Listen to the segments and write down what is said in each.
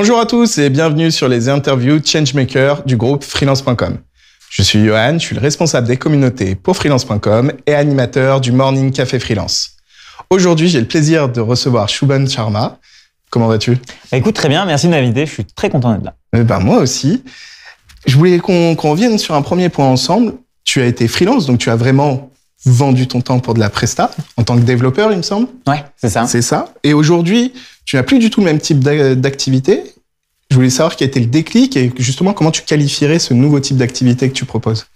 Bonjour à tous et bienvenue sur les interviews Changemaker du groupe freelance.com. Je suis Johan, je suis le responsable des communautés pour freelance.com et animateur du Morning Café Freelance. Aujourd'hui, j'ai le plaisir de recevoir Shubhan Sharma. Comment vas-tu Écoute, très bien, merci de m'inviter, je suis très content d'être là. Eh ben, moi aussi. Je voulais qu'on vienne revienne sur un premier point ensemble. Tu as été freelance, donc tu as vraiment vendu ton temps pour de la presta en tant que développeur, il me semble. Ouais, c'est ça. C'est ça. Et aujourd'hui, tu n'as plus du tout le même type d'activité. Je voulais savoir quel était le déclic et justement comment tu qualifierais ce nouveau type d'activité que tu proposes.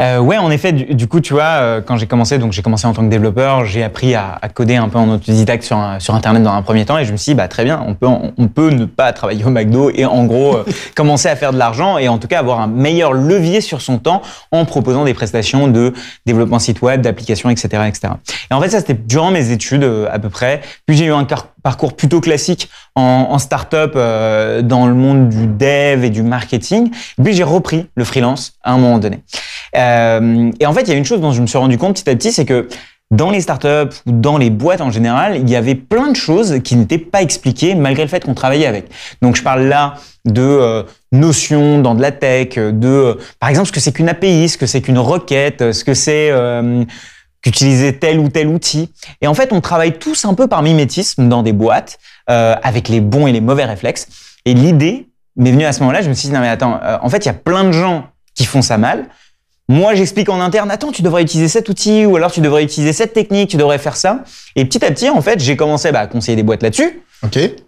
Euh, ouais, en effet, du, coup, tu vois, euh, quand j'ai commencé, donc j'ai commencé en tant que développeur, j'ai appris à, coder un peu en autodidacte sur, sur Internet dans un premier temps, et je me suis dit, bah très bien, on peut, on, peut ne pas travailler au McDo et en gros euh, commencer à faire de l'argent et en tout cas avoir un meilleur levier sur son temps en proposant des prestations de développement site web, d'applications, etc., etc. Et en fait, ça c'était durant mes études à peu près. Puis j'ai eu un, car parcours plutôt classique en, startup euh, dans le monde du dev et du marketing. puis j'ai repris le freelance à un moment donné. Euh, et en fait, il y a une chose dont je me suis rendu compte petit à petit, c'est que dans les startups ou dans les boîtes en général, il y avait plein de choses qui n'étaient pas expliquées malgré le fait qu'on travaillait avec. Donc je parle là de euh, notions dans de la tech, de par exemple ce que c'est qu'une API, ce que c'est qu'une requête, ce que c'est qu'utiliser tel ou tel outil. Et en fait, on travaille tous un peu par mimétisme dans des boîtes, euh, avec les bons et les mauvais réflexes. Et l'idée m'est venue à ce moment-là, je me suis dit, non mais attends, euh, en fait, il y a plein de gens qui font ça mal. Moi, j'explique en interne, attends, tu devrais utiliser cet outil, ou alors tu devrais utiliser cette technique, tu devrais faire ça. Et petit à petit, en fait, j'ai commencé bah, à conseiller des boîtes là-dessus.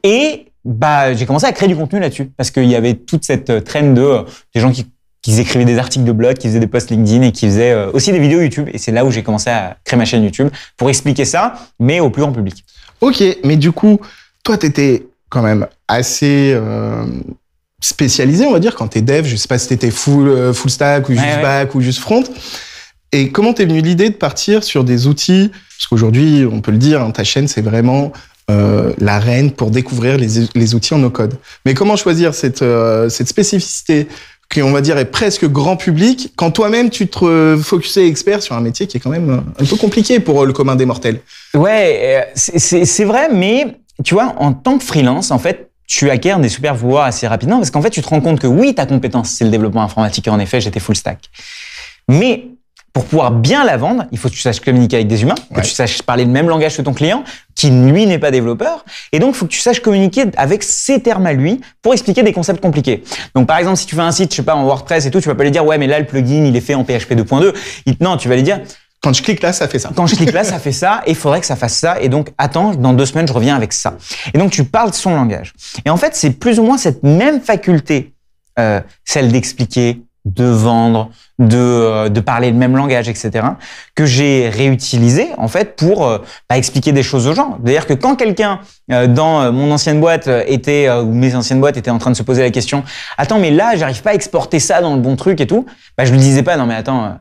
Et bah, j'ai commencé à créer du contenu là-dessus, parce qu'il y avait toute cette euh, traîne de des gens qui qu'ils écrivaient des articles de blog, qu'ils faisaient des posts LinkedIn et qu'ils faisaient euh, aussi des vidéos YouTube. Et c'est là où j'ai commencé à créer ma chaîne YouTube pour expliquer ça, mais au plus grand public. Ok, mais du coup, toi, tu étais quand même assez euh, spécialisé, on va dire, quand tu es dev. Je sais pas si tu étais full, euh, full stack ou juste back ou juste front. Et comment t'es venu l'idée de partir sur des outils Parce qu'aujourd'hui, on peut le dire, hein, ta chaîne, c'est vraiment la reine pour découvrir les, les outils en no-code. Mais comment choisir cette, cette spécificité qui on va dire est presque grand public, quand toi-même tu te focusais expert sur un métier qui est quand même un peu compliqué pour euh, le commun des mortels. Ouais, euh, c'est vrai, mais tu vois, en tant que freelance, en fait, tu acquiers des super pouvoirs assez rapidement parce qu'en fait, tu te rends compte que oui, ta compétence, c'est le développement informatique. en effet, j'étais full stack. Mais pour pouvoir bien la vendre, il faut que tu saches communiquer avec des humains, que tu saches parler le même langage que ton client, qui lui n'est pas développeur. Et donc, il faut que tu saches communiquer avec ses termes à lui pour expliquer des concepts compliqués. Donc, par exemple, si tu fais un site, je sais pas, en WordPress et tout, tu vas pas lui dire, ouais, mais là, le plugin, il est fait en PHP 2.2. Non, tu vas lui dire, quand je clique là, ça fait ça. Quand je clique là, ça fait ça, et il faudrait que ça fasse ça, et donc attends, dans deux semaines, je reviens avec ça. Et donc tu parles son langage. Et en fait, c'est plus ou moins cette même faculté, euh, celle d'expliquer, de vendre, de, euh, de, parler le même langage, etc., que j'ai réutilisé en fait pour euh, bah, expliquer des choses aux gens. D'ailleurs, que quand quelqu'un euh, dans mon ancienne boîte était, ou mes anciennes boîtes étaient en train de se poser la question, attends, mais là, j'arrive pas à exporter ça dans le bon truc et tout, bah, je lui disais pas, non mais attends,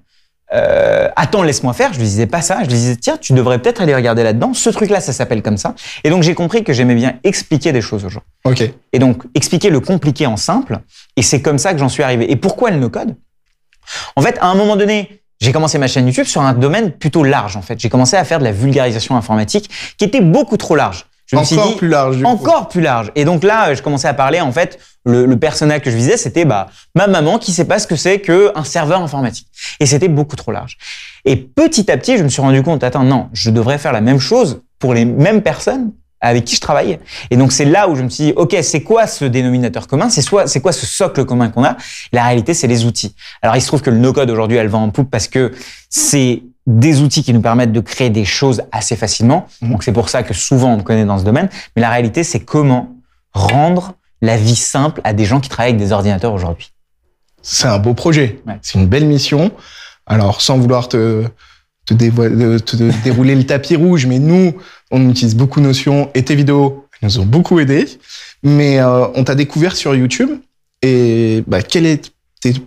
euh, attends, laisse-moi faire. Je lui disais pas ça. Je lui disais, tiens, tu devrais peut-être aller regarder là-dedans. Ce truc-là, ça s'appelle comme ça. Et donc, j'ai compris que j'aimais bien expliquer des choses aux gens. OK. Et donc, expliquer le compliqué en simple. Et c'est comme ça que j'en suis arrivé. Et pourquoi le no-code? En fait, à un moment donné, j'ai commencé ma chaîne YouTube sur un domaine plutôt large en fait. J'ai commencé à faire de la vulgarisation informatique qui était beaucoup trop large encore plus large. encore plus large. Et donc là, euh, je commençais à parler. En fait, le, le personnage que je visais, c'était bah, ma maman qui ne sait pas ce que c'est qu'un serveur informatique. Et c'était beaucoup trop large. Et petit à petit, je me suis rendu compte, attends, non, je devrais faire la même chose pour les mêmes personnes, avec qui je travaille. Et donc c'est là où je me suis dit, ok, c'est quoi ce dénominateur commun C'est soit c'est quoi ce socle commun qu'on a La réalité, c'est les outils. Alors il se trouve que le no-code aujourd'hui, elle vend en poupe parce que c'est des outils qui nous permettent de créer des choses assez facilement. Mmh. Donc c'est pour ça que souvent on me connaît dans ce domaine. Mais la réalité, c'est comment rendre la vie simple à des gens qui travaillent avec des ordinateurs aujourd'hui. C'est un beau projet. C'est une belle mission. Alors sans vouloir te dérouler le tapis rouge, mais nous, on utilise beaucoup Notion et tes vidéos nous ont beaucoup aidé, Mais euh, on t'a découvert sur YouTube. Et bah, quel est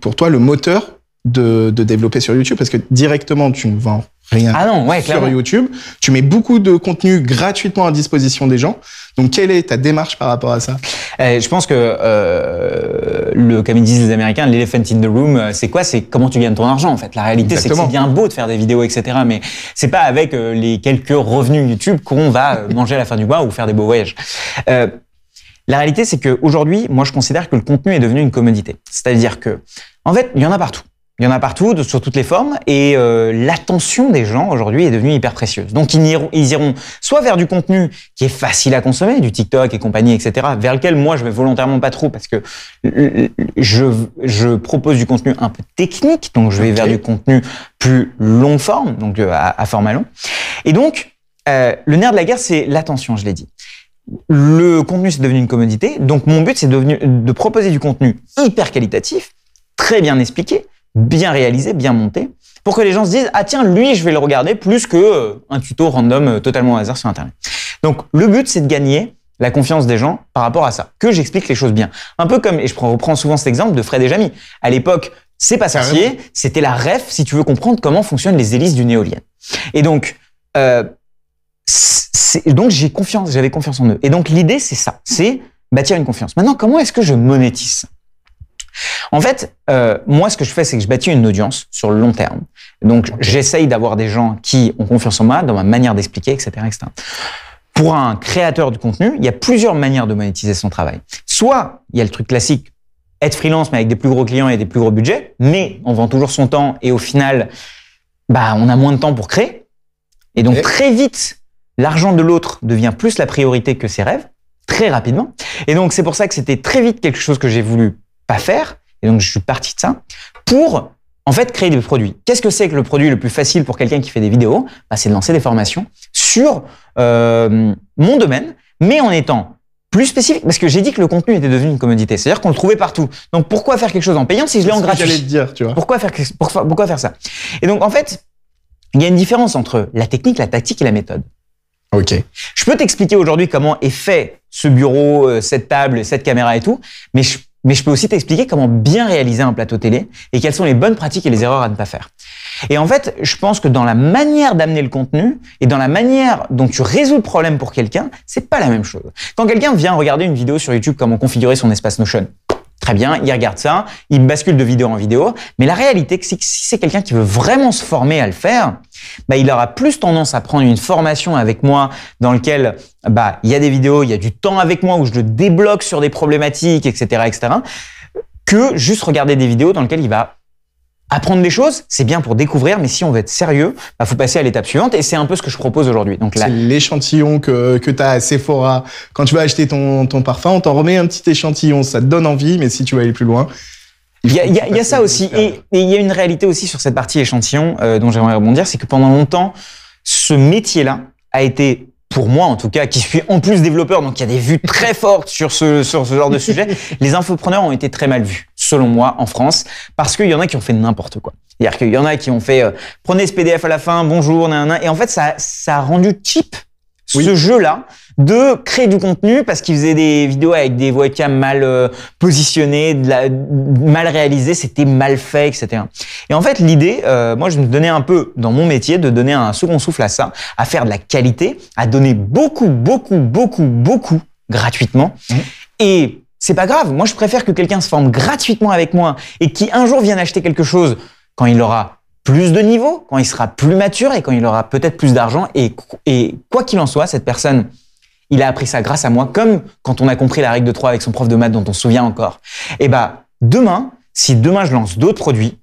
pour toi le moteur de, de développer sur YouTube Parce que directement, tu vas vends rien ah non, ouais, sur YouTube. Tu mets beaucoup de contenu gratuitement à disposition des gens. Donc, quelle est ta démarche par rapport à ça euh, Je pense que, euh, le, comme ils disent les Américains, l'elephant in the room, euh, c'est quoi C'est comment tu gagnes ton argent, en fait. La réalité, c'est que c'est bien beau de faire des vidéos, etc. Mais c'est pas avec euh, les quelques revenus YouTube qu'on va manger à la fin du mois ou faire des beaux voyages. la réalité, c'est qu'aujourd'hui, moi, je considère que le contenu est devenu une commodité. C'est-à-dire que, en fait, il y en a partout. Il y en a partout, sur toutes les formes, et euh, l'attention des gens aujourd'hui est devenue hyper précieuse. Donc ils iront, soit vers du contenu qui est facile à consommer, du TikTok et compagnie, etc., vers lequel moi je vais volontairement pas trop parce que je, propose du contenu un peu technique, donc je vais vers du contenu plus long forme, donc euh, à, à format long. Et donc euh, le nerf de la guerre, c'est l'attention, je l'ai dit le contenu, c'est devenu une commodité. Donc, mon but, c'est de proposer du contenu hyper qualitatif, très bien expliqué, bien réalisé, bien monté, pour que les gens se disent ah tiens lui je vais le regarder plus que euh, un tuto random euh, totalement au hasard sur internet. Donc le but c'est de gagner la confiance des gens par rapport à ça, que j'explique les choses bien. Un peu comme et je reprends souvent cet exemple de Fred et Jamy. À l'époque, c'est pas sorcier, c'était la ref si tu veux comprendre comment fonctionnent les hélices d'une éolienne. Et donc euh, donc j'ai confiance, j'avais confiance en eux. Et donc l'idée c'est ça, c'est bâtir une confiance. Maintenant comment est-ce que je monétise en fait, euh, moi, ce que je fais, c'est que je bâtis une audience sur le long terme. Donc, j'essaye d'avoir des gens qui ont confiance en moi, dans ma manière d'expliquer, etc., Pour un créateur de contenu, il y a plusieurs manières de monétiser son travail. Soit, il y a le truc classique, être freelance, mais avec des plus gros clients et des plus gros budgets, mais on vend toujours son temps et au final, bah, on a moins de temps pour créer. Et donc, très vite, l'argent de l'autre devient plus la priorité que ses rêves, très rapidement. Et donc, c'est pour ça que c'était très vite quelque chose que j'ai voulu pas faire. Et donc, je suis parti de ça pour, en fait, créer des produits. Qu'est-ce que c'est que le produit le plus facile pour quelqu'un qui fait des vidéos bah, C'est de lancer des formations sur euh, mon domaine, mais en étant plus spécifique, parce que j'ai dit que le contenu était devenu une commodité, c'est-à-dire qu'on le trouvait partout. Donc, pourquoi faire quelque chose en payant si je l'ai en gratuit Pourquoi faire, pourquoi faire ça Et donc, en fait, il y a une différence entre la technique, la tactique et la méthode. Ok. Je peux t'expliquer aujourd'hui comment est fait ce bureau, euh, cette table, cette caméra et tout, mais je mais je peux aussi t'expliquer comment bien réaliser un plateau télé et quelles sont les bonnes pratiques et les erreurs à ne pas faire. Et en fait, je pense que dans la manière d'amener le contenu et dans la manière dont tu résous le problème pour quelqu'un, c'est pas la même chose. Quand quelqu'un vient regarder une vidéo sur YouTube comment configurer son espace Notion, Très bien, il regarde ça, il bascule de vidéo en vidéo. Mais la réalité, c'est que si c'est quelqu'un qui veut vraiment se former à le faire, bah, il aura plus tendance à prendre une formation avec moi dans laquelle bah, il y a des vidéos, il y a du temps avec moi où je le débloque sur des problématiques, etc., etc., que juste regarder des vidéos dans lesquelles il va Apprendre des choses, c'est bien pour découvrir, mais si on veut être sérieux, il bah, faut passer à l'étape suivante et c'est un peu ce que je propose aujourd'hui. Donc là, c'est l'échantillon que, que tu as à Sephora. Quand tu vas acheter ton, ton parfum, on t'en remet un petit échantillon, ça te donne envie, mais si tu veux aller plus loin, il y a, ça aussi. Et il y a une réalité aussi sur cette partie échantillon euh, dont j'aimerais rebondir, c'est que pendant longtemps, ce métier-là a été pour moi en tout cas, qui suis en plus développeur, donc il y a des vues très fortes sur ce, sur ce genre de sujet, les infopreneurs ont été très mal vus selon moi, en France, parce qu'il y en a qui ont fait n'importe quoi. C'est-à-dire qu'il y en a qui ont fait euh, prenez ce PDF à la fin, bonjour, nanana. Et en fait, ça, ça a rendu cheap ce jeu-là de créer du contenu parce qu'ils faisaient des vidéos avec des webcams mal euh, positionnées, de la, mal réalisées, c'était mal fait, etc. Et en fait, l'idée, euh, moi, je me donnais un peu dans mon métier de donner un second souffle à ça, à faire de la qualité, à donner beaucoup, beaucoup, beaucoup, beaucoup gratuitement. Mmh. Et c'est pas grave, moi je préfère que quelqu'un se forme gratuitement avec moi et qui un jour vienne acheter quelque chose quand il aura plus de niveau, quand il sera plus mature et quand il aura peut-être plus d'argent. Et, quoi qu'il en soit, cette personne, il a appris ça grâce à moi, comme quand on a compris la règle de 3 avec son prof de maths dont on se souvient encore. Et eh bah, ben, demain, si demain je lance d'autres produits,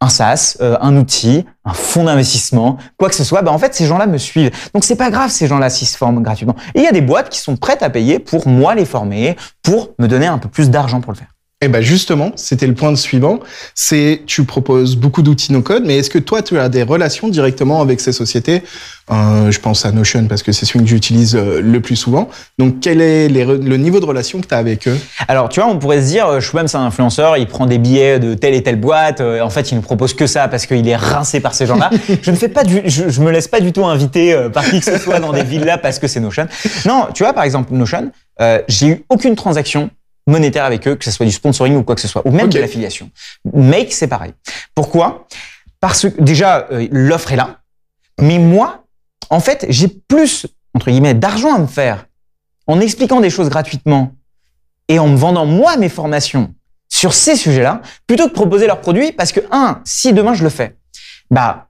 un SaaS, euh, un outil, un fonds d'investissement, quoi que ce soit, bah en fait ces gens-là me suivent. Donc c'est pas grave ces gens-là s'ils se forment gratuitement. il y a des boîtes qui sont prêtes à payer pour moi les former, pour me donner un peu plus d'argent pour le faire. Eh ben justement, c'était le point suivant. C'est tu proposes beaucoup d'outils no code, mais est-ce que toi tu as des relations directement avec ces sociétés euh, Je pense à Notion parce que c'est celui que j'utilise euh, le plus souvent. Donc quel est le niveau de relation que tu as avec eux Alors tu vois, on pourrait se dire, euh, suis c'est un influenceur, il prend des billets de telle et telle boîte. En fait, il ne propose que ça parce qu'il est rincé par ces gens-là. je ne fais pas du, je, me laisse pas du tout inviter par qui que ce soit dans des villas parce que c'est Notion. Non, tu vois par exemple Notion, j'ai eu aucune transaction monétaire avec eux, que ce soit du sponsoring ou quoi que ce soit, ou même de l'affiliation. Make, c'est pareil. Pourquoi Parce que déjà, euh, l'offre est là, mais moi, en fait, j'ai plus, entre guillemets, d'argent à me faire en expliquant des choses gratuitement et en me vendant moi mes formations sur ces sujets-là, plutôt que de proposer leurs produits, parce que, un, si demain je le fais, bah,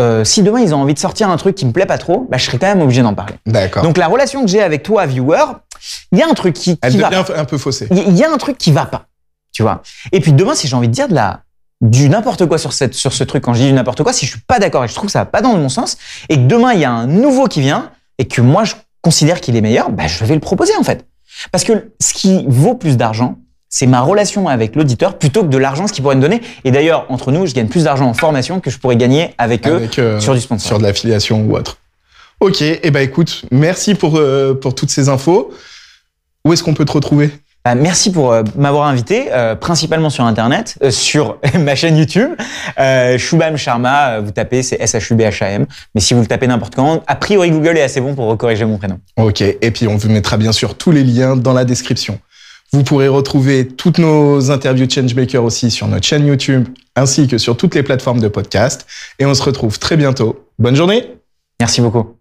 euh, si demain ils ont envie de sortir un truc qui me plaît pas trop, bah, je serai quand même obligé d'en parler. D'accord. Donc la relation que j'ai avec toi, viewer, il y a un truc qui, qui va. un peu faussé. Il y a un truc qui va pas, tu vois. Et puis demain, si j'ai envie de dire de la du n'importe quoi sur sur ce truc, quand je dis du n'importe quoi, si je suis pas d'accord et je trouve que ça va pas dans le bon sens, et que demain il y a un nouveau qui vient et que moi je considère qu'il est meilleur, bah, je vais le proposer en fait. Parce que ce qui vaut plus d'argent, c'est ma relation avec l'auditeur plutôt que de l'argent ce qu'il pourrait me donner. Et d'ailleurs, entre nous, je gagne plus d'argent en formation que je pourrais gagner avec, eux euh, sur du sponsor. Sur de l'affiliation ou autre. Ok, et eh ben écoute, merci pour, euh, pour toutes ces infos. Où est-ce qu'on peut te retrouver bah, Merci pour euh, m'avoir invité, euh, principalement sur Internet, sur ma chaîne YouTube, Shubham Sharma. vous tapez, c'est S-H-U-B-H-A-M. Mais si vous le tapez n'importe quand, a priori Google est assez bon pour corriger mon prénom. Ok, et puis on vous mettra bien sûr tous les liens dans la description. Vous pourrez retrouver toutes nos interviews Changemaker aussi sur notre chaîne YouTube, ainsi que sur toutes les plateformes de podcast. Et on se retrouve très bientôt. Bonne journée Merci beaucoup.